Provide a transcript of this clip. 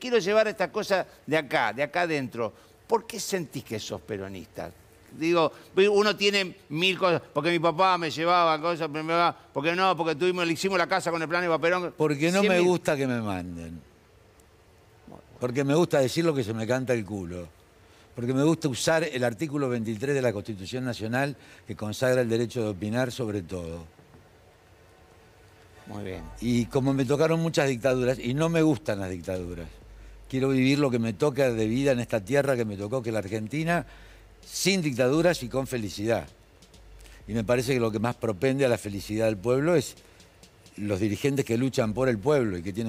Quiero llevar esta cosa de acá, de acá adentro. ¿Por qué sentís que sos peronista? Digo, uno tiene mil cosas, porque mi papá me llevaba cosas, porque no, porque tuvimos, le hicimos la casa con el plan de Perón. Porque no me gusta que me manden. Porque me gusta decir lo que se me canta el culo. Porque me gusta usar el artículo 23 de la Constitución Nacional que consagra el derecho de opinar sobre todo. Muy bien. Y como me tocaron muchas dictaduras, y no me gustan las dictaduras quiero vivir lo que me toca de vida en esta tierra que me tocó, que es la Argentina, sin dictaduras y con felicidad. Y me parece que lo que más propende a la felicidad del pueblo es los dirigentes que luchan por el pueblo y que tienen